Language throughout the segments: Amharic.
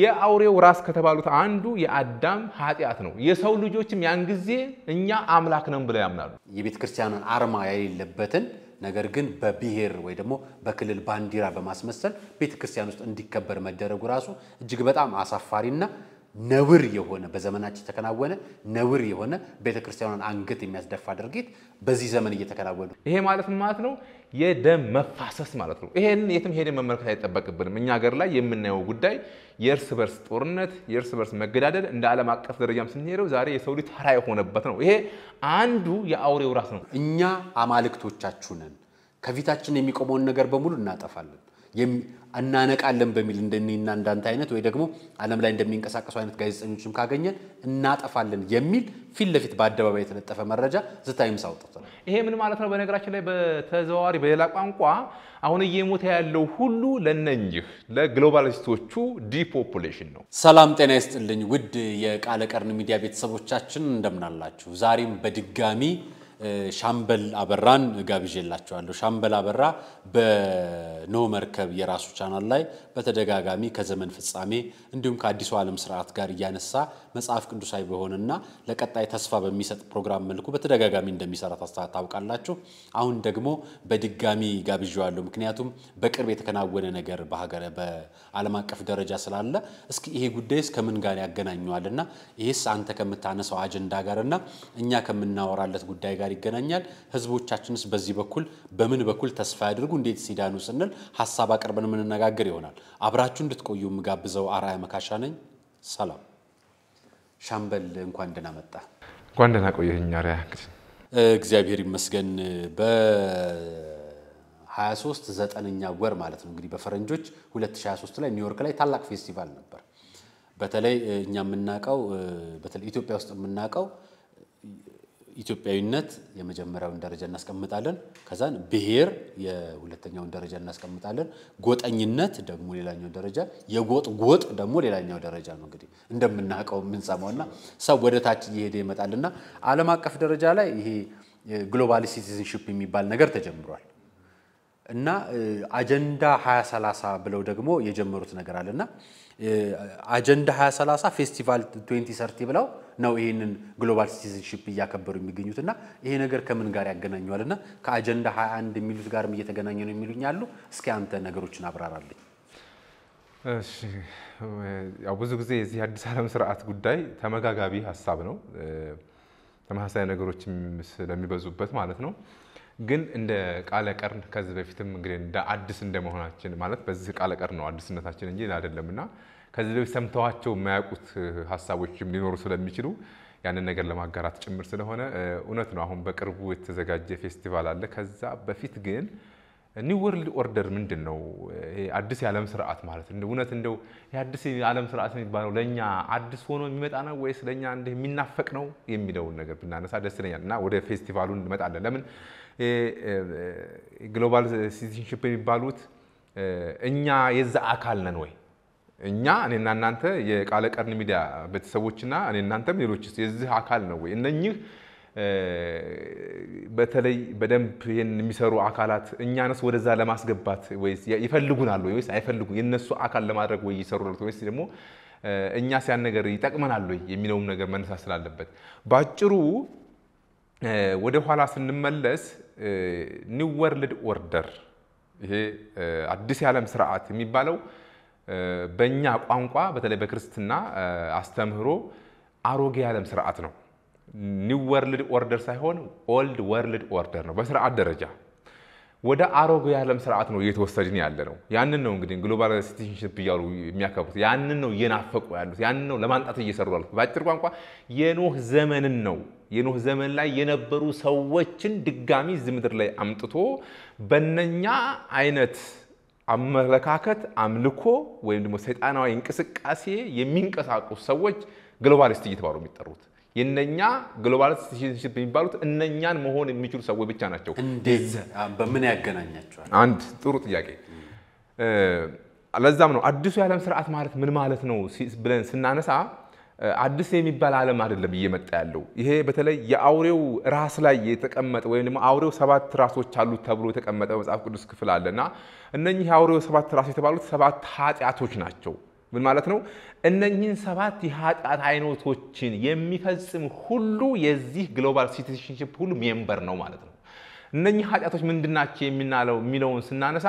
የአውሬው ራስ ከተባሉት አንዱ የአዳም ኃጢአት ነው። የሰው ልጆችም ያን ጊዜ እኛ አምላክ ነን ብለው ያምናሉ። የቤተ ክርስቲያንን አርማ የሌለበትን ነገር ግን በብሔር ወይ ደግሞ በክልል ባንዲራ በማስመሰል ቤተ ክርስቲያን ውስጥ እንዲከበር መደረጉ ራሱ እጅግ በጣም አሳፋሪና ነውር የሆነ በዘመናችን የተከናወነ ነውር የሆነ ቤተ ክርስቲያኗን አንገት የሚያስደፋ ድርጊት በዚህ ዘመን እየተከናወኑ ይሄ ማለት ማለት ነው የደም መፋሰስ ማለት ነው። ይሄን የትም ሄደን መመልከት አይጠበቅብንም። እኛ ሀገር ላይ የምናየው ጉዳይ የእርስ በርስ ጦርነት፣ የእርስ በርስ መገዳደል እንደ ዓለም አቀፍ ደረጃም ስንሄደው ዛሬ የሰው ልጅ ተራ የሆነበት ነው። ይሄ አንዱ የአውሬው ራስ ነው። እኛ አማልክቶቻችሁ ነን፣ ከፊታችን የሚቆመውን ነገር በሙሉ እናጠፋለን እናነቃለን በሚል እንደኔና እንዳንተ አይነት ወይ ደግሞ ዓለም ላይ እንደሚንቀሳቀሱ አይነት ጋዜጠኞችም ካገኘን እናጠፋለን የሚል ፊት ለፊት በአደባባይ የተለጠፈ መረጃ ዝታይምስ አውጥቷል። ይሄ ምን ማለት ነው? በነገራችን ላይ በተዘዋዋሪ በሌላ ቋንቋ አሁን እየሞተ ያለው ሁሉ ለነኝህ ለግሎባሊስቶቹ ዲፖፑሌሽን ነው። ሰላም ጤና ይስጥልኝ ውድ የቃለ ቀርን ሚዲያ ቤተሰቦቻችን እንደምናላችሁ ዛሬም በድጋሚ ሻምበል አበራን ጋብዤላችኋለሁ። ሻምበል አበራ በኖ መርከብ የራሱ ቻናል ላይ በተደጋጋሚ ከዘመን ፍጻሜ እንዲሁም ከአዲሱ ዓለም ስርዓት ጋር እያነሳ መጽሐፍ ቅዱሳዊ በሆነና ለቀጣይ ተስፋ በሚሰጥ ፕሮግራም መልኩ በተደጋጋሚ እንደሚሰራ ታውቃላችሁ። አሁን ደግሞ በድጋሚ ጋብዤዋለሁ። ምክንያቱም በቅርብ የተከናወነ ነገር በሀገር በዓለም አቀፍ ደረጃ ስላለ እስኪ ይሄ ጉዳይስ ከምን ጋር ያገናኘዋልና ይህስ አንተ ከምታነሳው አጀንዳ ጋርና እኛ ከምናወራለት ጉዳይ ጋር ይገናኛል። ህዝቦቻችንስ በዚህ በኩል በምን በኩል ተስፋ ያድርጉ እንዴት ሲዳኑ ስንል ሀሳብ አቅርበን የምንነጋገር ይሆናል። አብራችሁ እንድትቆዩ የምጋብዘው አርአያ መካሻ ነኝ። ሰላም ሻምበል፣ እንኳን ደህና መጣ። እንኳን ደህና ቆየኝ አርአያ። እግዚአብሔር ይመስገን በ23 ዘጠነኛ ወር ማለት ነው እንግዲህ በፈረንጆች 2023 ላይ ኒውዮርክ ላይ ታላቅ ፌስቲቫል ነበር። በተለይ እኛ የምናውቀው በተለይ ኢትዮጵያ ውስጥ የምናውቀው ኢትዮጵያዊነት የመጀመሪያውን ደረጃ እናስቀምጣለን። ከዛን ብሔር የሁለተኛውን ደረጃ እናስቀምጣለን። ጎጠኝነት ደግሞ ሌላኛው ደረጃ፣ የጎጥ ጎጥ ደግሞ ሌላኛው ደረጃ ነው። እንግዲህ እንደምናውቀው የምንሰማውና ሰው ወደ ታች እየሄደ ይመጣልና ዓለም አቀፍ ደረጃ ላይ ይሄ ግሎባል ሲቲዝንሽፕ የሚባል ነገር ተጀምሯል። እና አጀንዳ 2030 ብለው ደግሞ የጀመሩት ነገር አለ እና አጀንዳ 2030 ፌስቲቫል 2030 ብለው ነው ይህንን ግሎባል ሲቲዝንሽፕ እያከበሩ የሚገኙት እና ይሄ ነገር ከምን ጋር ያገናኘዋል እና ከአጀንዳ 21 የሚሉት ጋርም እየተገናኘ ነው የሚሉኝ አሉ። እስኪ አንተ ነገሮችን አብራራለኝ። እሺ፣ ያው ብዙ ጊዜ የዚህ አዲስ ዓለም ስርዓት ጉዳይ ተመጋጋቢ ሀሳብ ነው፣ ተመሳሳይ ነገሮች ስለሚበዙበት ማለት ነው። ግን እንደ ቃለ ቀርን ከዚህ በፊትም እንግዲህ እንደ አዲስ እንደመሆናችን ማለት በዚህ ቃለ ቀር ነው አዲስነታችን እንጂ አይደለም እና ከዚህ በፊት ሰምተዋቸው የማያውቁት ሀሳቦችም ሊኖሩ ስለሚችሉ ያንን ነገር ለማጋራት ጭምር ስለሆነ እውነት ነው። አሁን በቅርቡ የተዘጋጀ ፌስቲቫል አለ። ከዛ በፊት ግን ኒው ወርልድ ኦርደር ምንድን ነው? አዲስ የዓለም ስርዓት ማለት እውነት እንደው የአዲስ የዓለም ስርዓት የሚባለው ለእኛ አዲስ ሆኖ የሚመጣ ነው ወይስ ለእኛ እንደ የሚናፈቅ ነው የሚለውን ነገር ብናነሳ ደስ ይለኛል እና ወደ ፌስቲቫሉ እንመጣለን ለምን ግሎባል ሲቲዝንሽፕ የሚባሉት እኛ የዛ አካል ነን ወይ? እኛ እኔና እናንተ የቃለ ቀርን ሚዲያ ቤተሰቦችና እኔ እናንተም ሌሎች የዚህ አካል ነው ወይ? እነኚህ በተለይ በደንብ ይህን የሚሰሩ አካላት እኛንስ ወደዛ ለማስገባት ወይስ ይፈልጉናል ወይስ አይፈልጉ የእነሱ አካል ለማድረግ ወይ ይሰሩ ወይስ ደግሞ እኛ ሲያን ነገር ይጠቅመናል ወይ የሚለውም ነገር መነሳት ስላለበት በአጭሩ ወደ ኋላ ስንመለስ ኒው ወርልድ ኦርደር ይሄ አዲስ የዓለም ስርዓት የሚባለው በእኛ ቋንቋ በተለይ በክርስትና አስተምህሮ አሮጌ የዓለም ስርዓት ነው። ኒው ወርልድ ኦርደር ሳይሆን ኦልድ ወርልድ ኦርደር ነው በስርዓት ደረጃ ወደ አሮጌ የዓለም ስርዓት ነው እየተወሰድን ያለ ነው። ያንን ነው እንግዲህ ግሎባል ሲቲዝንሽፕ እያሉ የሚያከብሩት ያንን ነው እየናፈቁ ያሉት ያንን ነው ለማንጣት እየሰሩ ያሉት። በአጭር ቋንቋ የኖህ ዘመንን ነው የኖህ ዘመን ላይ የነበሩ ሰዎችን ድጋሚ እዚህ ምድር ላይ አምጥቶ በነኛ አይነት አመለካከት አምልኮ ወይም ደግሞ ሰይጣናዊ እንቅስቃሴ የሚንቀሳቀሱ ሰዎች ግሎባሊስት እየተባሉ የሚጠሩት የነኛ ግሎባል ሲቲዝንሽፕ የሚባሉት እነኛን መሆን የሚችሉ ሰዎች ብቻ ናቸው። በምን ያገናኛቸዋል? አንድ ጥሩ ጥያቄ። ለዛም ነው አዲሱ የዓለም ስርዓት ማለት ምን ማለት ነው ብለን ስናነሳ አዲስ የሚባል ዓለም አይደለም እየመጣ ያለው። ይሄ በተለይ የአውሬው ራስ ላይ የተቀመጠ ወይም ደግሞ አውሬው ሰባት ራሶች አሉት ተብሎ የተቀመጠ መጽሐፍ ቅዱስ ክፍል አለ እና እነኚህ የአውሬው ሰባት ራሶች የተባሉት ሰባት ኃጢአቶች ናቸው። ምን ማለት ነው? እነኚህን ሰባት የኃጢአት አይነቶችን የሚፈጽም ሁሉ የዚህ ግሎባል ሲቲዝንሽፕ ሁሉ ሜምበር ነው ማለት ነው። እነኚህ ኃጢአቶች ምንድናቸው የሚናለው የሚለውን ስናነሳ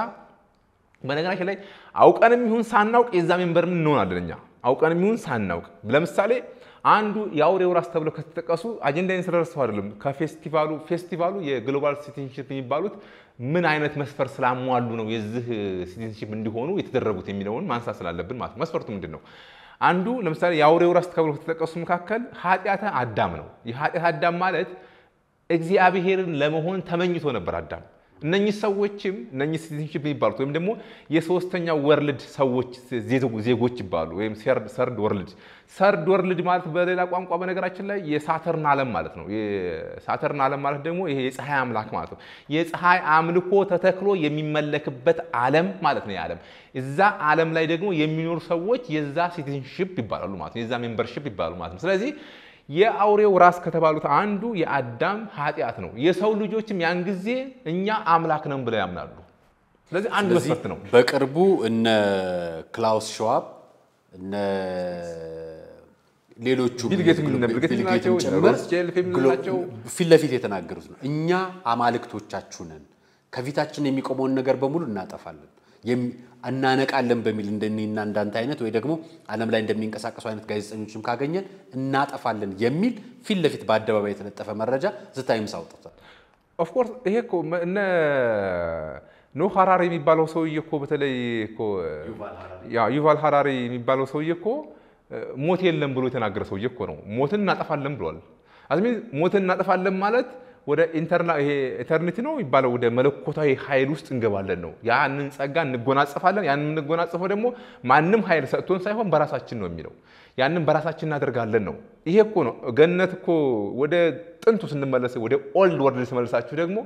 በነገራችን ላይ አውቀንም ይሁን ሳናውቅ የዛ ሜምበር ምን እንሆናለን እኛ አውቀንም ይሁን ሳናውቅ። ለምሳሌ አንዱ የአውሬው ራስ ተብለው ከተጠቀሱ አጀንዳ ስለረሰው አይደለም ከፌስቲቫሉ ፌስቲቫሉ የግሎባል ሲቲዝንሽፕ የሚባሉት ምን አይነት መስፈር ስላሟሉ ነው የዚህ ሲቲዝንሺፕ እንዲሆኑ የተደረጉት የሚለውን ማንሳት ስላለብን ማለት ነው። መስፈርቱ ምንድን ነው? አንዱ ለምሳሌ የአውሬው ራስ ተብሎ ከተጠቀሱ መካከል ኃጢአተ አዳም ነው። የኃጢአት አዳም ማለት እግዚአብሔርን ለመሆን ተመኝቶ ነበር አዳም እነኚህ ሰዎችም እነኚህ ሲቲዝንሺፕ የሚባሉት ወይም ደግሞ የሶስተኛ ወርልድ ሰዎች ዜጎች ይባሉ ወይም ሰርድ ወርልድ ሰርድ ወርልድ ማለት በሌላ ቋንቋ በነገራችን ላይ የሳተርን ዓለም ማለት ነው። የሳተርን ዓለም ማለት ደግሞ ይሄ የፀሐይ አምላክ ማለት ነው። የፀሐይ አምልኮ ተተክሎ የሚመለክበት ዓለም ማለት ነው። የዓለም እዛ ዓለም ላይ ደግሞ የሚኖሩ ሰዎች የዛ ሲቲዝንሺፕ ይባላሉ ማለት ነው። የዛ ሜምበርሺፕ ይባላሉ ማለት ነው። ስለዚህ የአውሬው ራስ ከተባሉት አንዱ የአዳም ኃጢአት ነው። የሰው ልጆችም ያን ጊዜ እኛ አምላክ ነን ብለው ያምናሉ። ስለዚህ አንድ መስፈርት ነው። በቅርቡ እነ ክላውስ ሸዋብ እነ ሌሎቹ ፊት ለፊት የተናገሩት ነው። እኛ አማልክቶቻችሁ ነን፣ ከፊታችን የሚቆመውን ነገር በሙሉ እናጠፋለን እናነቃለን በሚል እንደኔና እንዳንተ አይነት ወይ ደግሞ ዓለም ላይ እንደሚንቀሳቀሱ አይነት ጋዜጠኞችም ካገኘን እናጠፋለን የሚል ፊት ለፊት በአደባባይ የተለጠፈ መረጃ ዝታይምስ አውጥቷል። ኦፍኮርስ ይሄ እኮ እነ ኖ ሀራሪ የሚባለው ሰውዬ እኮ በተለይ ዩቫል ሀራሪ የሚባለው ሰውዬ እኮ ሞት የለም ብሎ የተናገረ ሰውዬ እኮ ነው። ሞትን እናጠፋለን ብሏል። አዝሜ ሞትን እናጠፋለን ማለት ወደ ኢተርኒቲ ነው ይባለው ወደ መለኮታዊ ኃይል ውስጥ እንገባለን ነው። ያንን ጸጋ እንጎናጸፋለን። ያንን የምንጎናጸፈው ደግሞ ማንም ኃይል ሰጥቶን ሳይሆን በራሳችን ነው የሚለው። ያንን በራሳችን እናደርጋለን ነው። ይሄ እኮ ነው ገነት እኮ። ወደ ጥንቱ ስንመለስ፣ ወደ ኦልድ ወርልድ ስመለሳችሁ ደግሞ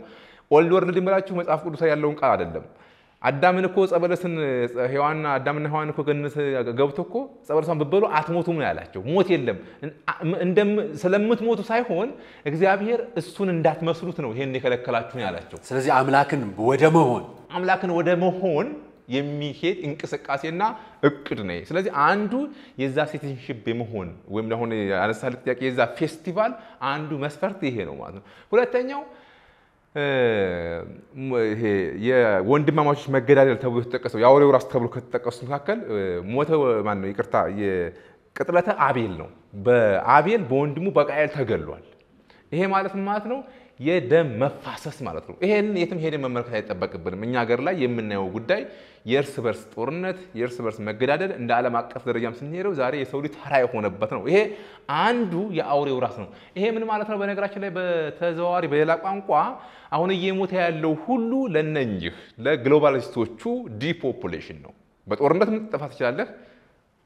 ኦልድ ወርልድ የምላችሁ መጽሐፍ ቅዱሳ ያለውን ቃል አይደለም አዳምን እኮ ጸበለስን ሔዋና አዳምና ሔዋን እኮ ገነት ገብቶ እኮ ጸበለሷን ብበሉ አትሞቱም ነው ያላቸው። ሞት የለም ስለምትሞቱ ሳይሆን እግዚአብሔር እሱን እንዳትመስሉት ነው ይሄን የከለከላችሁ ያላቸው። ስለዚህ አምላክን ወደ መሆን አምላክን ወደ መሆን የሚሄድ እንቅስቃሴና እቅድ ነው። ስለዚህ አንዱ የዛ ሲቲዝንሽፕ የመሆን ወይም ለሆነ ያነሳልክ ጥያቄ የዛ ፌስቲቫል አንዱ መስፈርት ይሄ ነው ማለት ነው። ሁለተኛው ይሄ የወንድማማቾች መገዳደል ተብሎ የተጠቀሰው የአውሬው ራስ ተብሎ ከተጠቀሱት መካከል ሞተ ማን ነው? ይቅርታ ቅጥለተ አቤል ነው። በአቤል በወንድሙ በቃኤል ተገሏል። ይሄ ማለት ማለት ነው የደም መፋሰስ ማለት ነው። ይሄን የትም ሄደን መመልከት አይጠበቅብንም። እኛ ሀገር ላይ የምናየው ጉዳይ የእርስ በርስ ጦርነት፣ የእርስ በርስ መገዳደል እንደ ዓለም አቀፍ ደረጃም ስንሄደው ዛሬ የሰው ልጅ ተራ የሆነበት ነው። ይሄ አንዱ የአውሬው ራስ ነው። ይሄ ምን ማለት ነው? በነገራችን ላይ በተዘዋዋሪ በሌላ ቋንቋ አሁን እየሞተ ያለው ሁሉ ለነኝህ ለግሎባሊስቶቹ ዲፖፑሌሽን ነው። በጦርነት ልትጠፋ ትችላለህ፣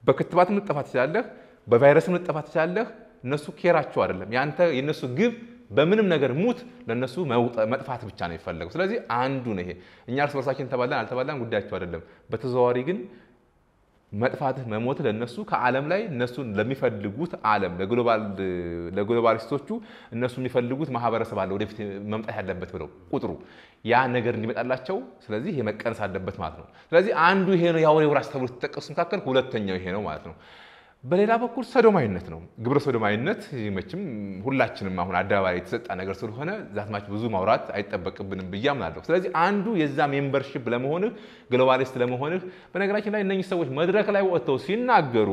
በክትባትም ልትጠፋ ትችላለህ፣ በቫይረስም ልትጠፋ ትችላለህ። እነሱ ኬራቸው አይደለም። የአንተ የእነሱ ግብ በምንም ነገር ሙት፣ ለእነሱ መጥፋት ብቻ ነው የሚፈለገው። ስለዚህ አንዱ ነው ይሄ። እኛ እርስ በርሳችን ተባላን አልተባላን ጉዳያቸው አይደለም። በተዘዋዋሪ ግን መጥፋትህ መሞት ለነሱ ከዓለም ላይ እነሱን ለሚፈልጉት ዓለም ለግሎባሊስቶቹ እነሱ የሚፈልጉት ማህበረሰብ አለ ወደፊት መምጣት ያለበት ብለው ቁጥሩ ያ ነገር እንዲመጣላቸው፣ ስለዚህ የመቀነስ መቀነስ አለበት ማለት ነው። ስለዚህ አንዱ ይሄ ነው የአውሬ ራስ ተብሎ ተጠቀሱ መካከል ሁለተኛው ይሄ ነው ማለት ነው። በሌላ በኩል ሰዶማዊነት ነው። ግብረ ሰዶማዊነት መቼም ሁላችንም አሁን አደባባይ የተሰጣ ነገር ስለሆነ ዛትማች ብዙ ማውራት አይጠበቅብንም ብዬ አምናለሁ። ስለዚህ አንዱ የዛ ሜምበርሽፕ ለመሆንህ ግሎባሊስት ለመሆንህ በነገራችን ላይ እነኚህ ሰዎች መድረክ ላይ ወጥተው ሲናገሩ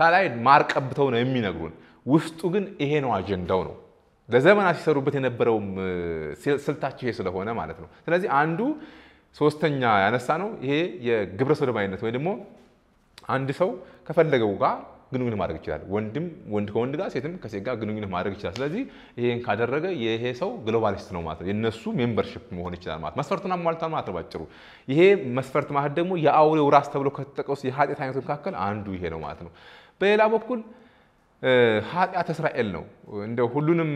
ታላይ ማር ቀብተው ነው የሚነግሩን። ውስጡ ግን ይሄ ነው አጀንዳው ነው ለዘመናት ሲሰሩበት የነበረው ስልታቸው ይሄ ስለሆነ ማለት ነው። ስለዚህ አንዱ ሶስተኛ ያነሳ ነው ይሄ የግብረ ሰዶማዊነት ወይ ደግሞ አንድ ሰው ከፈለገው ጋር ግንኙነት ማድረግ ይችላል። ወንድም ወንድ ከወንድ ጋር፣ ሴትም ከሴት ጋር ግንኙነት ማድረግ ይችላል። ስለዚህ ይሄን ካደረገ ይሄ ሰው ግሎባሊስት ነው ማለት ነው። የእነሱ ሜምበርሽፕ መሆን ይችላል ማለት መስፈርቱን አሟልቷል ማለት ነው ባጭሩ። ይሄ መስፈርት ማለት ደግሞ የአውሬው ራስ ተብሎ ከተጠቀሱ የኃጢአት አይነቶች መካከል አንዱ ይሄ ነው ማለት ነው። በሌላ በኩል ኃጢአት እስራኤል ነው። እንደ ሁሉንም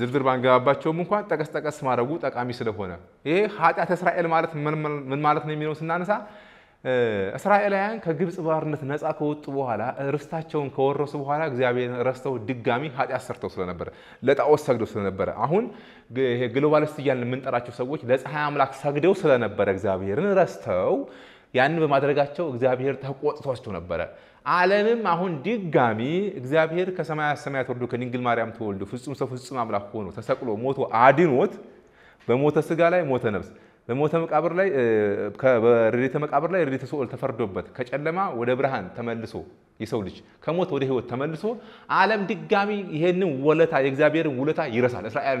ዝርዝር ባንገባባቸውም እንኳን ጠቀስ ጠቀስ ማድረጉ ጠቃሚ ስለሆነ ይሄ ኃጢአት እስራኤል ማለት ምን ማለት ነው የሚለውን ስናነሳ እስራኤላውያን ከግብፅ ባርነት ነፃ ከወጡ በኋላ ርስታቸውን ከወረሱ በኋላ እግዚአብሔር ረስተው ድጋሚ ኃጢአት ሰርተው ስለነበረ ለጣዖት ሰግደው ስለነበረ አሁን ግሎባሊስት እያልን የምንጠራቸው ሰዎች ለፀሐይ አምላክ ሰግደው ስለነበረ እግዚአብሔርን ረስተው ያንን በማድረጋቸው እግዚአብሔር ተቆጥቷቸው ነበረ። ዓለምም አሁን ድጋሚ እግዚአብሔር ከሰማያት ሰማያት ወርዶ ከድንግል ማርያም ተወልዶ ፍጹም ሰው ፍጹም አምላክ ሆኖ ተሰቅሎ ሞቶ አድኖት በሞተ ስጋ ላይ ሞተ ነፍስ በሞተ መቃብር ላይ በርዴተ መቃብር ላይ ርዴተ ሲኦል ተፈርዶበት ከጨለማ ወደ ብርሃን ተመልሶ የሰው ልጅ ከሞት ወደ ህይወት ተመልሶ ዓለም ድጋሚ ይሄንን ወለታ የእግዚአብሔርን ውለታ ይረሳል። እስራኤል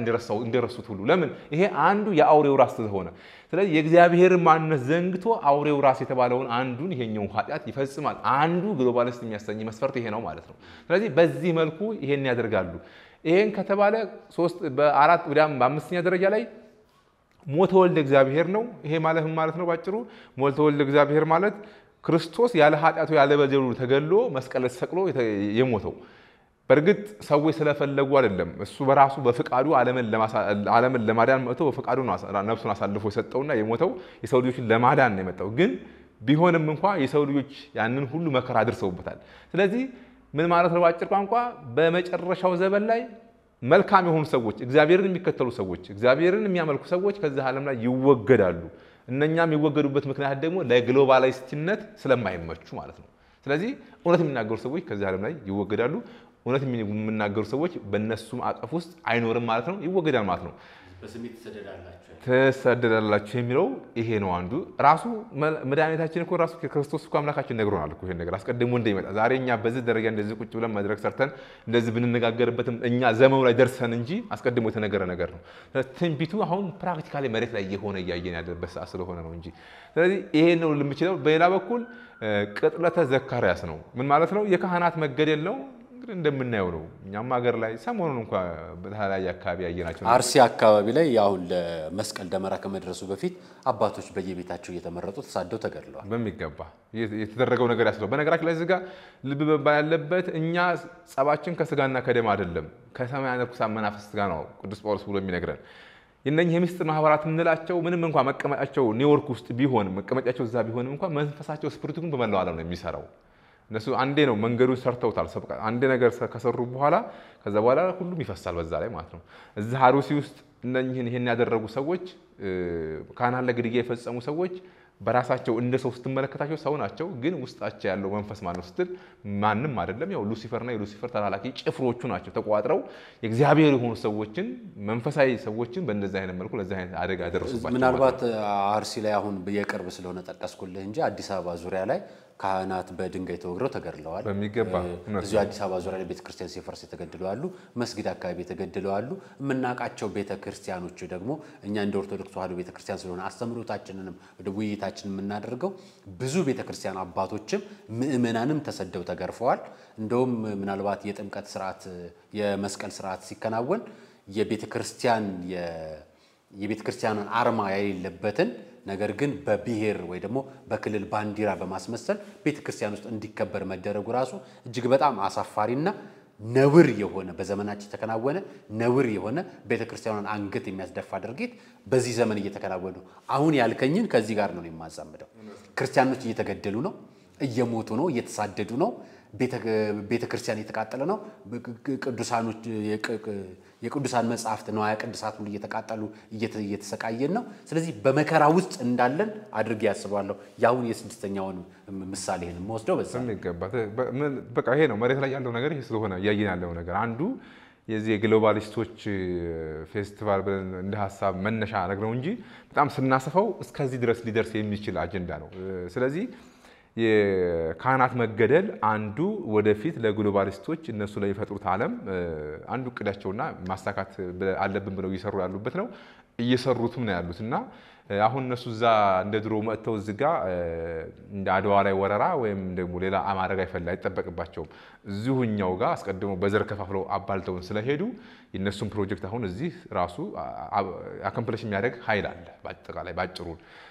እንደረሱት ሁሉ ለምን ይሄ አንዱ የአውሬው ራስ ስለሆነ፣ ስለዚህ የእግዚአብሔርን ማንነት ዘንግቶ አውሬው ራስ የተባለውን አንዱን ይሄኛውን ኃጢአት ይፈጽማል። አንዱ ግሎባሊስት የሚያሰኝ መስፈርት ይሄ ነው ማለት ነው። ስለዚህ በዚህ መልኩ ይሄን ያደርጋሉ። ይሄን ከተባለ ሶስት በአራት ወዲያም በአምስተኛ ደረጃ ላይ ሞተ ወልደ እግዚአብሔር ነው። ይሄ ማለት ማለት ነው ባጭሩ ሞተ ወልደ እግዚአብሔር ማለት ክርስቶስ ያለ ኃጢአቱ ያለ በደሉ ተገሎ መስቀል ተሰቅሎ የሞተው በእርግጥ ሰዎች ስለፈለጉ አይደለም። እሱ በራሱ በፍቃዱ ዓለምን ለማዳን መጥቶ በፍቃዱ ነፍሱን አሳልፎ የሰጠውና የሞተው የሰው ልጆችን ለማዳን ነው የመጣው። ግን ቢሆንም እንኳ የሰው ልጆች ያንን ሁሉ መከራ አድርሰውበታል። ስለዚህ ምን ማለት ነው? በአጭር ቋንቋ በመጨረሻው ዘመን ላይ መልካም የሆኑ ሰዎች፣ እግዚአብሔርን የሚከተሉ ሰዎች፣ እግዚአብሔርን የሚያመልኩ ሰዎች ከዚህ ዓለም ላይ ይወገዳሉ። እነኛ የሚወገዱበት ምክንያት ደግሞ ለግሎባላይስትነት ስለማይመቹ ማለት ነው። ስለዚህ እውነት የሚናገሩ ሰዎች ከዚህ ዓለም ላይ ይወገዳሉ። እውነት የሚናገሩ ሰዎች በእነሱም አቀፍ ውስጥ አይኖርም ማለት ነው፣ ይወገዳል ማለት ነው። ትሰደዳላችሁ የሚለው ይሄ ነው አንዱ። ራሱ መድኃኒታችን እኮ ራሱ ክርስቶስ እኮ አምላካችን ነግሮናል እኮ ይሄን ነገር አስቀድሞ እንደሚመጣ ዛሬ እኛ በዚህ ደረጃ እንደዚህ ቁጭ ብለን መድረክ ሰርተን እንደዚህ ብንነጋገርበትም እኛ ዘመኑ ላይ ደርሰን እንጂ አስቀድሞ የተነገረ ነገር ነው። ትንቢቱ አሁን ፕራክቲካሊ መሬት ላይ የሆነ እያየን ያለበት ሰዓት ስለሆነ ነው እንጂ ስለዚህ ይሄን ነው የምችለው። በሌላ በኩል ቅጥለተ ዘካርያስ ነው። ምን ማለት ነው? የካህናት መገደል ነው ችግር እንደምናየው ነው። እኛም ሀገር ላይ ሰሞኑን እንኳ በተለያየ አካባቢ ያየናቸው አርሲ አካባቢ ላይ አሁን ለመስቀል ደመራ ከመድረሱ በፊት አባቶች በየቤታቸው እየተመረጡ ተሳደው ተገድለዋል። በሚገባ የተደረገው ነገር ያስለው። በነገራችን ላይ እዚህ ልብ መባል ያለበት እኛ ጸባችን ከስጋና ከደም አይደለም ከሰማያዊ ርኩሳን መናፍስት ጋር ነው ቅዱስ ጳውሎስ ብሎ የሚነግረን እነኚህ የምስጢር ማህበራት የምንላቸው ምንም እንኳ መቀመጫቸው ኒውዮርክ ውስጥ ቢሆን መቀመጫቸው እዛ ቢሆንም እንኳ መንፈሳቸው ስፕሪቱ ግን በመላው ዓለም ነው የሚሰራው። እነሱ አንዴ ነው መንገዱ ሰርተውታል። አንዴ ነገር ከሰሩ በኋላ ከዛ በኋላ ሁሉም ይፈሳል በዛ ላይ ማለት ነው። እዛ ሀሩሲ ውስጥ እነኝህን ይህን ያደረጉ ሰዎች ካህናት ለግድያ የፈጸሙ ሰዎች በራሳቸው እንደ ሰው ስትመለከታቸው ሰው ናቸው፣ ግን ውስጣቸው ያለው መንፈስ ነው ስትል ማንም አይደለም። ያው ሉሲፈርና የሉሲፈር ተላላኪ ጭፍሮቹ ናቸው ተቋጥረው የእግዚአብሔር የሆኑ ሰዎችን መንፈሳዊ ሰዎችን በእንደዚህ አይነት መልኩ ለዚህ አይነት አደጋ ያደረሱባቸው። ምናልባት አርሲ ላይ አሁን የቅርብ ስለሆነ ጠቀስኩልህ እንጂ አዲስ አበባ ዙሪያ ላይ ካህናት በድንጋይ ተወግረው ተገድለዋል። በሚገባ እዚ አዲስ አበባ ዙሪያ ላይ ቤተክርስቲያን ሲፈርስ የተገድለዋሉ፣ መስጊድ አካባቢ አሉ። የምናውቃቸው ቤተክርስቲያኖች ደግሞ እኛ እንደ ኦርቶዶክስ ተዋህዶ ቤተክርስቲያን ስለሆነ አስተምሮታችንንም ውይይታችን የምናደርገው ብዙ ቤተክርስቲያን አባቶችም ምእመናንም ተሰደው ተገርፈዋል። እንደውም ምናልባት የጥምቀት ስርዓት የመስቀል ስርዓት ሲከናወን የቤተክርስቲያን የቤተክርስቲያንን አርማ የሌለበትን ነገር ግን በብሔር ወይ ደግሞ በክልል ባንዲራ በማስመሰል ቤተ ክርስቲያን ውስጥ እንዲከበር መደረጉ ራሱ እጅግ በጣም አሳፋሪና ነውር የሆነ በዘመናችን የተከናወነ ነውር የሆነ ቤተ ክርስቲያኗን አንገት የሚያስደፋ ድርጊት በዚህ ዘመን እየተከናወነ ነው። አሁን ያልከኝን ከዚህ ጋር ነው የማዛምደው። ክርስቲያኖች እየተገደሉ ነው፣ እየሞቱ ነው፣ እየተሳደዱ ነው። ቤተ ክርስቲያን እየተቃጠለ ነው። የቅዱሳን መጽሐፍት ነዋያ ቅዱሳት ሁሉ እየተቃጠሉ እየተሰቃየን ነው። ስለዚህ በመከራ ውስጥ እንዳለን አድርጌ ያስባለሁ። የአሁን የስድስተኛውን ምሳሌ ይህን በዛ በቃ ይሄ ነው መሬት ላይ ያለው ነገር ይሄ ስለሆነ እያየን ያለው ነገር አንዱ የዚህ የግሎባሊስቶች ፌስቲቫል ብለን እንደ ሀሳብ መነሻ ነግረው እንጂ በጣም ስናሰፈው እስከዚህ ድረስ ሊደርስ የሚችል አጀንዳ ነው። ስለዚህ የካህናት መገደል አንዱ ወደፊት ለግሎባሊስቶች እነሱ ለሚፈጥሩት ዓለም አንዱ እቅዳቸውና ማሳካት አለብን ብለው እየሰሩ ያሉበት ነው። እየሰሩትም ነው ያሉት እና አሁን እነሱ እዛ እንደ ድሮ መጥተው እዚ ጋ እንደ አድዋ ላይ ወረራ ወይም ደግሞ ሌላ አማረግ አይፈላ አይጠበቅባቸውም። እዚሁኛው ጋር አስቀድሞ በዘር ከፋፍለው አባልተውን ስለሄዱ የእነሱን ፕሮጀክት አሁን እዚህ ራሱ አከምፕለሽ የሚያደርግ ኃይል አለ በአጠቃላይ ባጭሩ።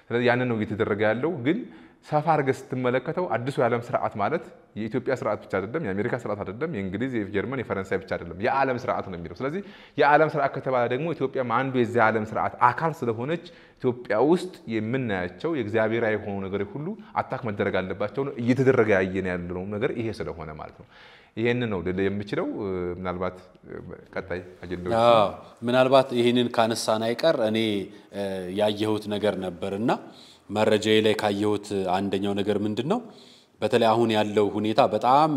ስለዚህ ያንን ነው እየተደረገ ያለው ግን ሰፋ አድርገህ ስትመለከተው አዲሱ የዓለም ስርዓት ማለት የኢትዮጵያ ስርዓት ብቻ አይደለም፣ የአሜሪካ ስርዓት አይደለም፣ የእንግሊዝ፣ የጀርመን፣ የፈረንሳይ ብቻ አይደለም፣ የዓለም ስርዓት ነው የሚለው። ስለዚህ የዓለም ስርዓት ከተባለ ደግሞ ኢትዮጵያም አንዱ የዚህ ዓለም ስርዓት አካል ስለሆነች ኢትዮጵያ ውስጥ የምናያቸው የእግዚአብሔራዊ የሆኑ ነገሮች ሁሉ አታክ መደረግ አለባቸው ነው እየተደረገ ያየን ያለው ነገር ይሄ ስለሆነ ማለት ነው። ይሄን ነው ልል የምችለው። ምናልባት ቀጣይ አጀንዳ ምናልባት ይህንን ካነሳን አይቀር እኔ ያየሁት ነገር ነበርና። እና መረጃዬ ላይ ካየሁት አንደኛው ነገር ምንድን ነው፣ በተለይ አሁን ያለው ሁኔታ በጣም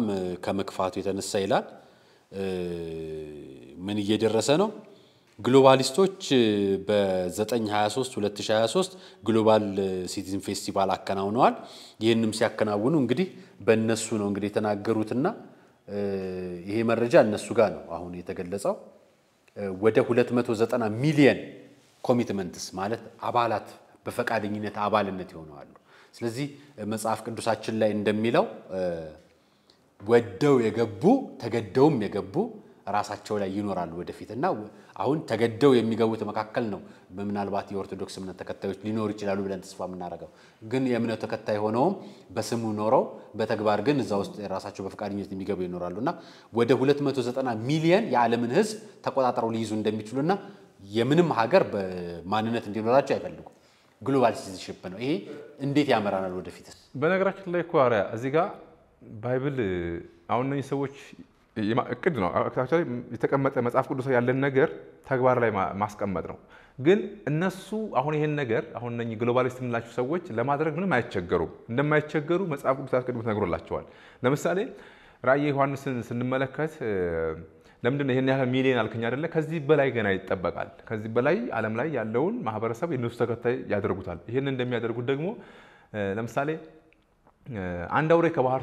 ከመክፋቱ የተነሳ ይላል ምን እየደረሰ ነው? ግሎባሊስቶች በ923 2023 ግሎባል ሲቲዝን ፌስቲቫል አከናውነዋል። ይህንም ሲያከናውኑ እንግዲህ በእነሱ ነው እንግዲህ የተናገሩትና ይሄ መረጃ እነሱ ጋር ነው አሁን የተገለጸው። ወደ 290 ሚሊየን ኮሚትመንትስ ማለት አባላት በፈቃደኝነት አባልነት ይሆነዋሉ። ስለዚህ መጽሐፍ ቅዱሳችን ላይ እንደሚለው ወደው የገቡ ተገደውም የገቡ ራሳቸው ላይ ይኖራሉ ወደፊት እና አሁን ተገደው የሚገቡት መካከል ነው ምናልባት የኦርቶዶክስ እምነት ተከታዮች ሊኖሩ ይችላሉ ብለን ተስፋ የምናደርገው። ግን የእምነት ተከታይ ሆነውም በስሙ ኖረው በተግባር ግን እዛ ውስጥ ራሳቸው በፈቃደኝነት የሚገቡ ይኖራሉ እና ወደ 290 ሚሊየን የዓለምን ሕዝብ ተቆጣጥረው ሊይዙ እና የምንም ሀገር በማንነት እንዲኖራቸው አይፈልጉም። ግሎባል ሲቲዝንሺፕ ነው። ይሄ እንዴት ያመራናል ወደፊት? በነገራችን ላይ እኮ አሪያ እዚህ ባይብል አሁን ሰዎች እቅድ ነው የተቀመጠ መጽሐፍ ቅዱስ ያለን ነገር ተግባር ላይ ማስቀመጥ ነው። ግን እነሱ አሁን ይሄን ነገር አሁን እነ ግሎባሊስት የምንላቸው ሰዎች ለማድረግ ምንም አይቸገሩም። እንደማይቸገሩ መጽሐፍ ቅዱስ አስቀድሞ ተነግሮላቸዋል። ለምሳሌ ራእየ ዮሐንስን ስንመለከት ለምንድነው ይህን ያህል ሚሊዮን አልክኝ አይደለ? ከዚህ በላይ ገና ይጠበቃል። ከዚህ በላይ ዓለም ላይ ያለውን ማህበረሰብ የነሱ ተከታይ ያደርጉታል። ይህን እንደሚያደርጉት ደግሞ ለምሳሌ አንድ አውሬ ከባህር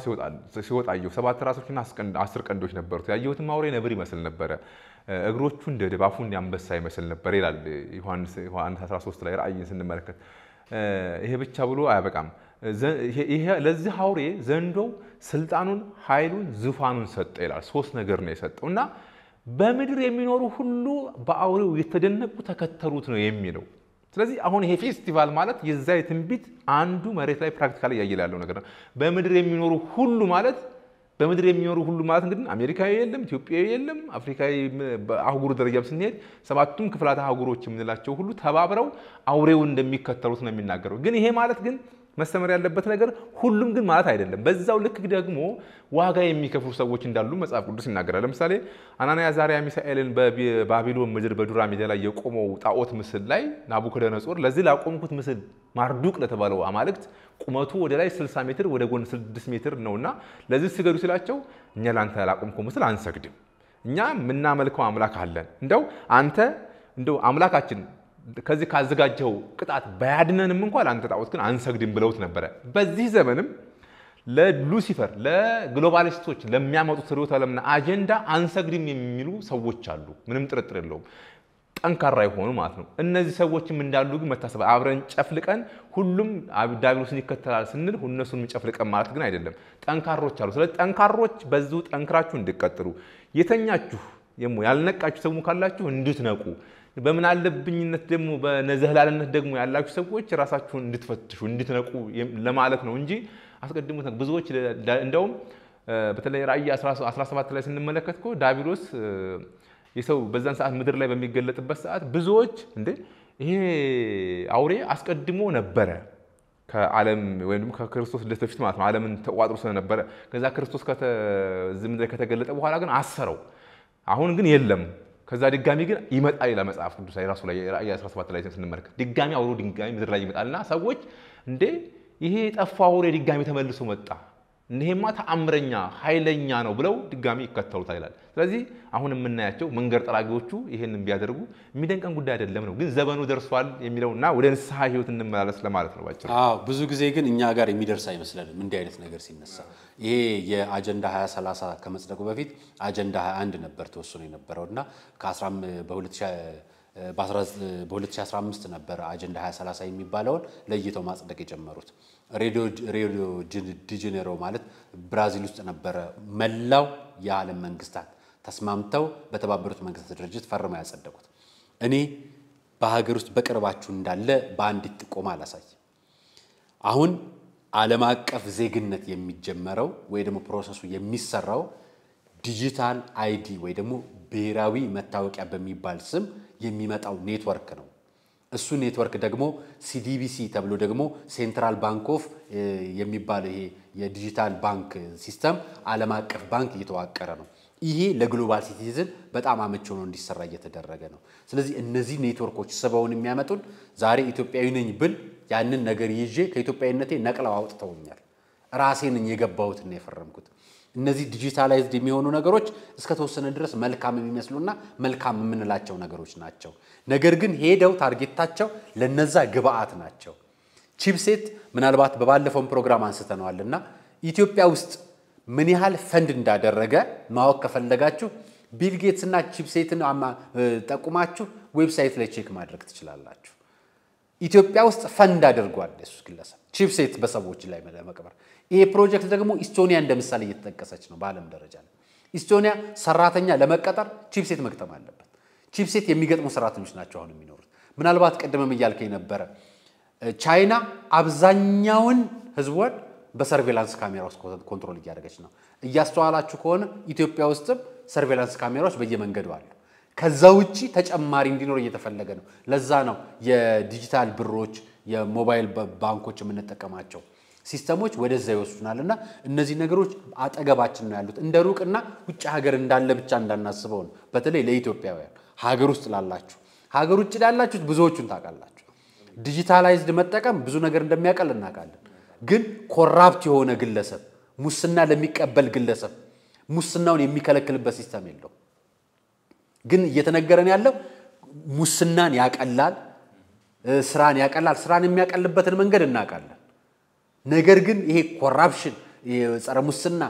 ሲወጣ አየሁ። ሰባት ራሶችና አስር ቀንዶች ነበሩት። ያየሁትም አውሬ ነብር ይመስል ነበረ። እግሮቹ እንደ ድባፉ እንደ አንበሳ ይመስል ነበር ይላል ዮሐንስ 13 ላይ ራእይን ስንመለከት። ይሄ ብቻ ብሎ አያበቃም። ለዚህ አውሬ ዘንዶው ስልጣኑን፣ ኃይሉን፣ ዙፋኑን ሰጠ ይላል። ሶስት ነገር ነው የሰጠው እና በምድር የሚኖሩ ሁሉ በአውሬው የተደነቁ ተከተሉት ነው የሚለው። ስለዚህ አሁን ይሄ ፌስቲቫል ማለት የዛ የትንቢት አንዱ መሬት ላይ ፕራክቲካል እያየለ ያለው ነገር ነው። በምድር የሚኖሩ ሁሉ ማለት በምድር የሚኖሩ ሁሉ ማለት እንግዲህ አሜሪካዊ የለም፣ ኢትዮጵያዊ የለም። አፍሪካዊ አህጉር ደረጃም ስንሄድ ሰባቱም ክፍላት አህጉሮች የምንላቸው ሁሉ ተባብረው አውሬው እንደሚከተሉት ነው የሚናገረው። ግን ይሄ ማለት ግን መስተመር ያለበት ነገር ሁሉም ግን ማለት አይደለም። በዛው ልክ ደግሞ ዋጋ የሚከፍሉ ሰዎች እንዳሉ መጽሐፍ ቅዱስ ይናገራል። ለምሳሌ አናንያ ዛሪያ ሚሳኤልን በባቢሎን ምድር በዱራ ሜዳ ላይ የቆመው ጣዖት ምስል ላይ ናቡከደነጾር ለዚህ ላቆምኩት ምስል ማርዱቅ ለተባለው አማልክት ቁመቱ ወደ ላይ 60 ሜትር ወደ ጎን 6 ሜትር ነውና ለዚህ ስገዱ ሲላቸው እኛ ለአንተ ላቆምኩ ምስል አንሰግድም፣ እኛ የምናመልከው አምላክ አለን። እንደው አንተ እንደው አምላካችን ከዚህ ካዘጋጀው ቅጣት ባያድነንም እንኳ ለአንተ ጣዖት ግን አንሰግድም ብለውት ነበረ። በዚህ ዘመንም ለሉሲፈር ለግሎባሊስቶች ለሚያመጡት ርዕዮተ ዓለምና አጀንዳ አንሰግድም የሚሉ ሰዎች አሉ። ምንም ጥርጥር የለውም። ጠንካራ የሆኑ ማለት ነው። እነዚህ ሰዎችም እንዳሉ ግን መታሰብ አብረን ጨፍልቀን ሁሉም ዲያብሎስን ይከተላል ስንል እነሱን ጨፍልቀን ማለት ግን አይደለም። ጠንካሮች አሉ። ስለዚህ ጠንካሮች በዚሁ ጠንክራችሁ እንድቀጥሉ የተኛችሁ ያልነቃችሁ ሰሙ ካላችሁ እንድትነቁ በምን አለብኝነት ደግሞ በነዘህላልነት ደግሞ ያላችሁ ሰዎች ራሳችሁን እንድትፈትሹ እንድትነቁ ለማለት ነው እንጂ አስቀድሞ ብዙዎች እንደውም በተለይ ራእይ 17 ላይ ስንመለከት እኮ ዲያብሎስ የሰው በዛን ሰዓት ምድር ላይ በሚገለጥበት ሰዓት ብዙዎች እንደ ይሄ አውሬ አስቀድሞ ነበረ ከዓለም ወይም ደግሞ ከክርስቶስ ልደት በፊት ማለት ነው። ዓለምን ተቋጥሮ ስለነበረ ከዛ ክርስቶስ ከዚህ ምድር ከተገለጠ በኋላ ግን አሰረው። አሁን ግን የለም ከዛ ድጋሚ ግን ይመጣል ይላል መጽሐፍ ቅዱስ ላይ ራሱ ላይ ራእይ 17 ላይ ስንመለከት ድጋሚ አውሮ ድጋሚ ምድር ላይ ይመጣልና ሰዎች እንዴ ይሄ የጠፋው አውሬ ድጋሚ ተመልሶ መጣ ይሄማ ተአምረኛ ኃይለኛ ነው ብለው ድጋሚ ይከተሉታል ይላል። ስለዚህ አሁን የምናያቸው መንገድ ጠራጊዎቹ ይህንን ቢያደርጉ የሚደንቀን ጉዳይ አይደለም ነው፣ ግን ዘመኑ ደርሷል የሚለውና ወደ ንስሐ ህይወት እንመላለስ ለማለት ነው ባጭሩ። አዎ ብዙ ጊዜ ግን እኛ ጋር የሚደርስ አይመስለንም እንዲህ አይነት ነገር ሲነሳ። ይሄ የአጀንዳ 2030 ከመጽደቁ በፊት አጀንዳ 21 ነበር ተወስኖ የነበረው እና በ በ2015 ነበረ አጀንዳ 2030 የሚባለውን ለይተው ማጽደቅ የጀመሩት። ሬዲዮ ዲጄኔሮ ማለት ብራዚል ውስጥ ነበረ። መላው የዓለም መንግስታት ተስማምተው በተባበሩት መንግስታት ድርጅት ፈርመው ያጸደቁት። እኔ በሀገር ውስጥ በቅርባችሁ እንዳለ በአንዲት ጥቆማ አላሳይ። አሁን ዓለም አቀፍ ዜግነት የሚጀመረው ወይ ደግሞ ፕሮሰሱ የሚሰራው ዲጂታል አይዲ ወይ ደግሞ ብሔራዊ መታወቂያ በሚባል ስም የሚመጣው ኔትወርክ ነው። እሱ ኔትወርክ ደግሞ ሲዲቢሲ ተብሎ ደግሞ ሴንትራል ባንክ ኦፍ የሚባለው ይሄ የዲጂታል ባንክ ሲስተም ዓለም አቀፍ ባንክ እየተዋቀረ ነው። ይሄ ለግሎባል ሲቲዝን በጣም አመች ሆኖ እንዲሰራ እየተደረገ ነው። ስለዚህ እነዚህ ኔትወርኮች ስበውን የሚያመጡን ዛሬ ኢትዮጵያዊ ነኝ ብል ያንን ነገር ይዤ ከኢትዮጵያዊነቴ ነቅለው አውጥተውኛል። ራሴ ነኝ የገባሁትና የፈረምኩት። እነዚህ ዲጂታላይዝድ የሚሆኑ ነገሮች እስከ ተወሰነ ድረስ መልካም የሚመስሉና መልካም የምንላቸው ነገሮች ናቸው። ነገር ግን ሄደው ታርጌታቸው ለነዛ ግብአት ናቸው። ቺፕሴት ምናልባት በባለፈውን ፕሮግራም አንስተነዋል እና ኢትዮጵያ ውስጥ ምን ያህል ፈንድ እንዳደረገ ማወቅ ከፈለጋችሁ ቢልጌትስ እና ቺፕሴትን ጠቁማችሁ ዌብሳይት ላይ ቼክ ማድረግ ትችላላችሁ። ኢትዮጵያ ውስጥ ፈንድ አድርጓል እሱ ግለሰብ ቺፕሴት በሰዎች ላይ ለመቅበር ይሄ ፕሮጀክት ደግሞ ኢስቶኒያ እንደ ምሳሌ እየተጠቀሰች ነው በዓለም ደረጃ ላይ። ኢስቶኒያ ሰራተኛ ለመቀጠር ቺፕሴት መግጠም አለበት። ቺፕሴት የሚገጥሙ ሰራተኞች ናቸው አሁን የሚኖሩት። ምናልባት ቀደምም እያልከ የነበረ ቻይና አብዛኛውን ህዝቧን በሰርቬላንስ ካሜራ ውስጥ ኮንትሮል እያደረገች ነው። እያስተዋላችሁ ከሆነ ኢትዮጵያ ውስጥም ሰርቬላንስ ካሜራዎች በየመንገዱ አሉ። ከዛ ውጭ ተጨማሪ እንዲኖር እየተፈለገ ነው። ለዛ ነው የዲጂታል ብሮች፣ የሞባይል ባንኮች የምንጠቀማቸው። ሲስተሞች ወደዛ ይወስዱናል እና እነዚህ ነገሮች አጠገባችን ነው ያሉት። እንደ ሩቅና ውጭ ሀገር እንዳለ ብቻ እንዳናስበው ነው። በተለይ ለኢትዮጵያውያን ሀገር ውስጥ ላላችሁ፣ ሀገር ውጭ ላላችሁት ብዙዎቹን ታውቃላችሁ። ዲጂታላይዝድ መጠቀም ብዙ ነገር እንደሚያቀል እናውቃለን። ግን ኮራፕት የሆነ ግለሰብ ሙስና ለሚቀበል ግለሰብ ሙስናውን የሚከለክልበት ሲስተም የለው። ግን እየተነገረን ያለው ሙስናን ያቀላል፣ ስራን ያቀላል። ስራን የሚያቀልበትን መንገድ እናውቃለን። ነገር ግን ይሄ ኮራፕሽን፣ ጸረ ሙስና፣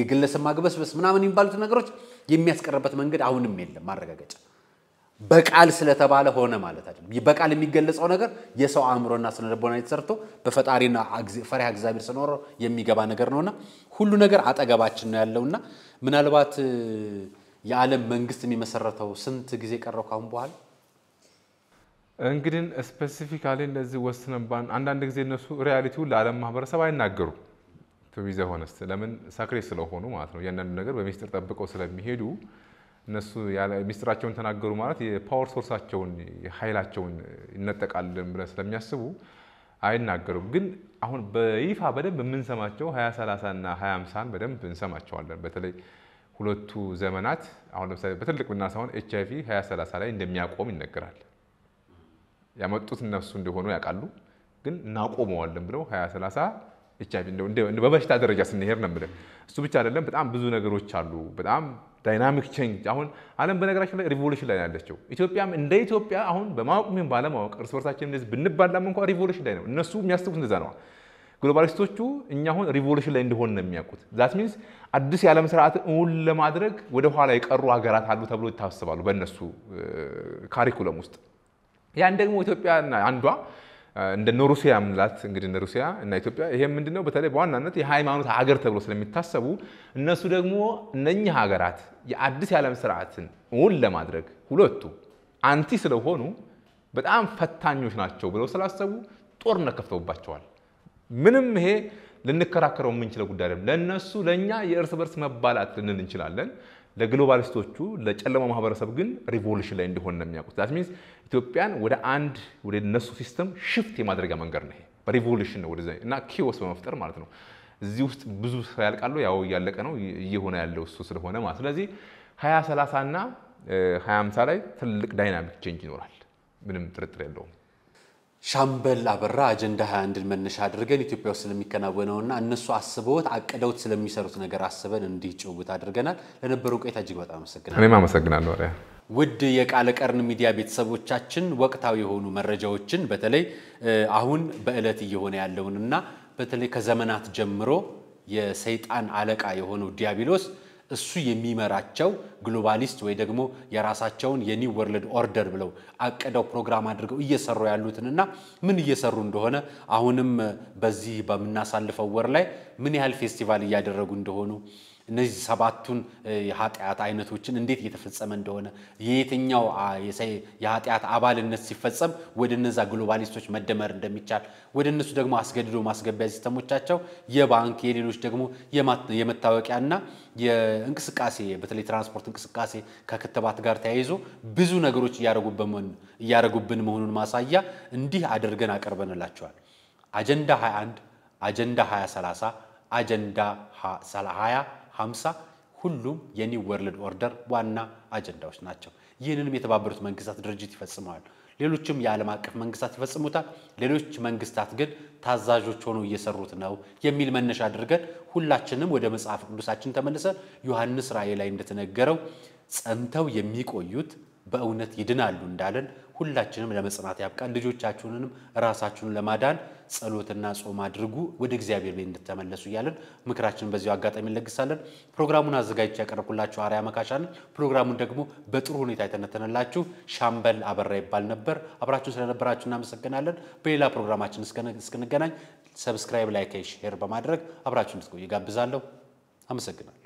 የግለሰብ ማግበስበስ ምናምን የሚባሉት ነገሮች የሚያስቀርበት መንገድ አሁንም የለም ማረጋገጫ። በቃል ስለተባለ ሆነ ማለት አይደለም። በቃል የሚገለጸው ነገር የሰው አእምሮና ስነ የተሰርቶ በፈጣሪና ፈሪሃ እግዚአብሔር ስኖረ የሚገባ ነገር ነውና ሁሉ ነገር አጠገባችን ነው ያለውና ምናልባት የዓለም መንግስት የሚመሰረተው ስንት ጊዜ ቀረው ካሁን በኋላ እንግዲህ ስፔሲፊካሊ እንደዚህ ወስነባን አንዳንድ ጊዜ እነሱ ሪያሊቲውን ለዓለም ማህበረሰብ አይናገሩም። ቱቢዘ ሆነስ ለምን ሳክሬ ስለሆኑ ማለት ነው። እያንዳንዱ ነገር በሚስጥር ጠብቀው ስለሚሄዱ እነሱ ሚስጥራቸውን ተናገሩ ማለት የፓወር ሶርሳቸውን ኃይላቸውን ይነጠቃልን ብለን ስለሚያስቡ አይናገሩም። ግን አሁን በይፋ በደንብ የምንሰማቸው ሀያ ሰላሳ እና ሀያ አምሳን በደንብ እንሰማቸዋለን። በተለይ ሁለቱ ዘመናት አሁን ለምሳሌ በትልቅ ብናሳሆን ኤች አይ ቪ ሀያ ሰላሳ ላይ እንደሚያቆም ይነገራል። ያመጡት እነሱ እንደሆኑ ያውቃሉ፣ ግን እናቆመዋለን ብለው 20 በበሽታ ደረጃ ስንሄድ ነው የምልህ። እሱ ብቻ አይደለም፣ በጣም ብዙ ነገሮች አሉ። በጣም ዳይናሚክ ቼንጅ። አሁን ዓለም በነገራችን ላይ ሪቮሉሽን ላይ ያለችው ኢትዮጵያም እንደ ኢትዮጵያ አሁን በማወቅ ባለማወቅ እርስ በርሳችን እንደዚህ ብንባላም እንኳ ሪቮሉሽን ላይ ነው እነሱ የሚያስቡት። እንደዛ ነው ግሎባሊስቶቹ። እኛ አሁን ሪቮሉሽን ላይ እንደሆን ነው የሚያውቁት። ዛት ሚንስ አዲስ የዓለም ስርዓት እውን ለማድረግ ወደኋላ የቀሩ ሀገራት አሉ ተብሎ ይታስባሉ በእነሱ ካሪኩለም ውስጥ ያን ደግሞ ኢትዮጵያ አንዷ እንደ ሩሲያ ምንላት እንግዲህ እንደ ሩሲያ እና ኢትዮጵያ ይሄ ምንድነው በተለይ በዋናነት የሃይማኖት ሀገር ተብሎ ስለሚታሰቡ እነሱ ደግሞ እነኚህ ሀገራት የአዲስ የዓለም ስርዓትን እውን ለማድረግ ሁለቱ አንቲ ስለሆኑ በጣም ፈታኞች ናቸው ብለው ስላሰቡ ጦርነት ከፍተውባቸዋል። ምንም ይሄ ልንከራከረው የምንችለው ጉዳይ አይደለም። ለእነሱ ለእኛ የእርስ በርስ መባላት ልንል እንችላለን። ለግሎባሊስቶቹ ለጨለማው ማህበረሰብ ግን ሪቮሉሽን ላይ እንደሆነ ነው የሚያውቁት። ዛት ሚንስ ኢትዮጵያን ወደ አንድ ወደ ነሱ ሲስተም ሽፍት የማድረጊያ መንገድ ነው። በሪቮሉሽን ነው ወደዚያ እና ኪዮስ በመፍጠር ማለት ነው። እዚህ ውስጥ ብዙ ሰው ያልቃሉ። ያው እያለቀ ነው እየሆነ ያለው እሱ ስለሆነ ማለት ስለዚህ ሀያ ሰላሳ እና ሀያ ሃምሳ ላይ ትልቅ ዳይናሚክ ቼንጅ ይኖራል። ምንም ጥርጥር የለውም። ሻምበል አበራ አጀንዳ 21ን መነሻ አድርገን ኢትዮጵያ ውስጥ ስለሚከናወነውና እነሱ አስበውት አቅደውት ስለሚሰሩት ነገር አስበን እንዲህ ጭውውት አድርገናል። ለነበረው ቆይታ እጅግ በጣም አመሰግናለሁ። እኔም አመሰግናለሁ። ውድ የቃለ ቀርን ሚዲያ ቤተሰቦቻችን ወቅታዊ የሆኑ መረጃዎችን በተለይ አሁን በዕለት እየሆነ ያለውንና በተለይ ከዘመናት ጀምሮ የሰይጣን አለቃ የሆነው ዲያብሎስ እሱ የሚመራቸው ግሎባሊስት ወይ ደግሞ የራሳቸውን የኒው ወርልድ ኦርደር ብለው አቅደው ፕሮግራም አድርገው እየሰሩ ያሉትንና ምን እየሰሩ እንደሆነ አሁንም በዚህ በምናሳልፈው ወር ላይ ምን ያህል ፌስቲቫል እያደረጉ እንደሆኑ እነዚህ ሰባቱን የኃጢአት አይነቶችን እንዴት እየተፈጸመ እንደሆነ የየትኛው የኃጢአት አባልነት ሲፈጸም ወደ እነዛ ግሎባሊስቶች መደመር እንደሚቻል ወደ እነሱ ደግሞ አስገድዶ ማስገቢያ ሲስተሞቻቸው የባንክ የሌሎች ደግሞ የመታወቂያ የእንቅስቃሴ በተለይ ትራንስፖርት እንቅስቃሴ ከክትባት ጋር ተያይዞ ብዙ ነገሮች እያደረጉብን መሆኑን ማሳያ እንዲህ አድርገን አቀርበንላቸዋል። አጀንዳ 21 አጀንዳ 2030 አጀንዳ 20 50 ሁሉም የኒው ወርልድ ኦርደር ዋና አጀንዳዎች ናቸው። ይህንንም የተባበሩት መንግስታት ድርጅት ይፈጽመዋል። ሌሎችም የዓለም አቀፍ መንግስታት ይፈጽሙታል። ሌሎች መንግስታት ግን ታዛዦች ሆኖ እየሰሩት ነው የሚል መነሻ አድርገን ሁላችንም ወደ መጽሐፍ ቅዱሳችን ተመልሰን ዮሐንስ ራእይ ላይ እንደተነገረው ጸንተው የሚቆዩት በእውነት ይድናሉ እንዳለን ሁላችንም ለመጽናት ያብቃል። ልጆቻችሁንም ራሳችሁን ለማዳን ጸሎትና ጾም አድርጉ፣ ወደ እግዚአብሔር ቤት እንድትመለሱ እያለን ምክራችንን በዚሁ አጋጣሚ እንለግሳለን። ፕሮግራሙን አዘጋጅቼ ያቀረብኩላችሁ አርያ መካሻን፣ ፕሮግራሙን ደግሞ በጥሩ ሁኔታ የተነተነላችሁ ሻምበል አበራ ይባል ነበር። አብራችሁን ስለነበራችሁ እናመሰግናለን። በሌላ ፕሮግራማችን እስክንገናኝ ሰብስክራይብ፣ ላይክ፣ ሼር በማድረግ አብራችሁን ልትቆዩ ጋብዛለሁ። አመሰግናለሁ።